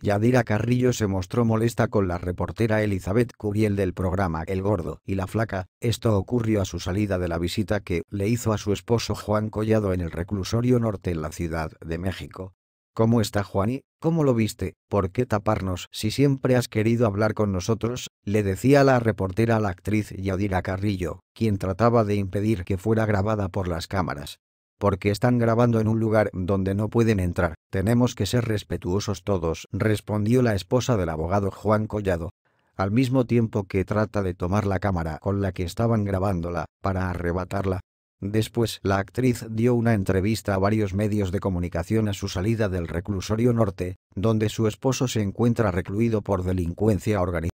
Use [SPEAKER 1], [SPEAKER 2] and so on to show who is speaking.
[SPEAKER 1] Yadira Carrillo se mostró molesta con la reportera Elizabeth Curiel del programa El Gordo y la Flaca, esto ocurrió a su salida de la visita que le hizo a su esposo Juan Collado en el reclusorio norte en la Ciudad de México. ¿Cómo está Juani? ¿Cómo lo viste? ¿Por qué taparnos si siempre has querido hablar con nosotros? Le decía la reportera a la actriz Yadira Carrillo, quien trataba de impedir que fuera grabada por las cámaras porque están grabando en un lugar donde no pueden entrar. Tenemos que ser respetuosos todos, respondió la esposa del abogado Juan Collado, al mismo tiempo que trata de tomar la cámara con la que estaban grabándola, para arrebatarla. Después, la actriz dio una entrevista a varios medios de comunicación a su salida del reclusorio norte, donde su esposo se encuentra recluido por delincuencia organizada.